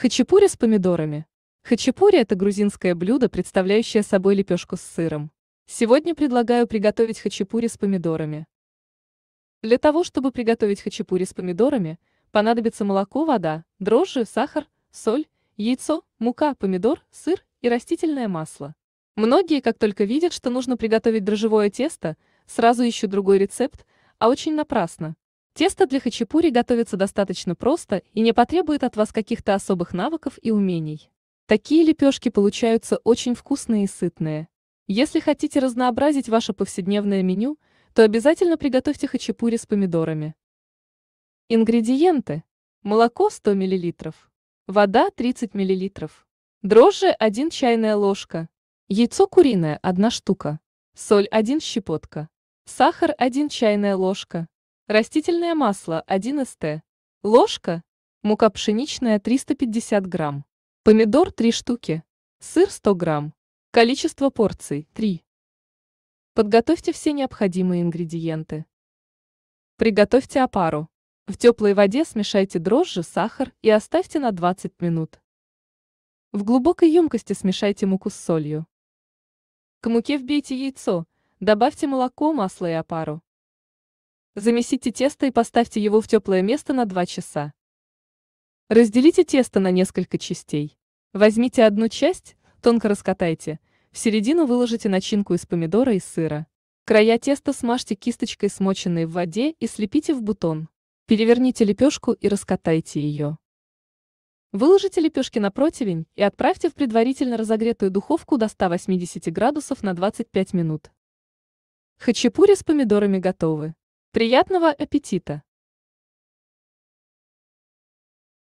Хачапури с помидорами. Хачапури – это грузинское блюдо, представляющее собой лепешку с сыром. Сегодня предлагаю приготовить хачапури с помидорами. Для того, чтобы приготовить хачапури с помидорами, понадобится молоко, вода, дрожжи, сахар, соль, яйцо, мука, помидор, сыр и растительное масло. Многие, как только видят, что нужно приготовить дрожжевое тесто, сразу ищут другой рецепт, а очень напрасно. Тесто для хачапури готовится достаточно просто и не потребует от вас каких-то особых навыков и умений. Такие лепешки получаются очень вкусные и сытные. Если хотите разнообразить ваше повседневное меню, то обязательно приготовьте хачапури с помидорами. Ингредиенты. Молоко 100 мл. Вода 30 мл. Дрожжи 1 чайная ложка. Яйцо куриное 1 штука. Соль 1 щепотка. Сахар 1 чайная ложка. Растительное масло 1 ст. Ложка. Мука пшеничная 350 грамм. Помидор 3 штуки. Сыр 100 грамм. Количество порций 3. Подготовьте все необходимые ингредиенты. Приготовьте опару. В теплой воде смешайте дрожжи, сахар и оставьте на 20 минут. В глубокой емкости смешайте муку с солью. К муке вбейте яйцо, добавьте молоко, масло и опару. Замесите тесто и поставьте его в теплое место на 2 часа. Разделите тесто на несколько частей. Возьмите одну часть, тонко раскатайте, в середину выложите начинку из помидора и сыра. Края теста смажьте кисточкой, смоченной в воде, и слепите в бутон. Переверните лепешку и раскатайте ее. Выложите лепешки на противень и отправьте в предварительно разогретую духовку до 180 градусов на 25 минут. Хачапури с помидорами готовы приятного аппетита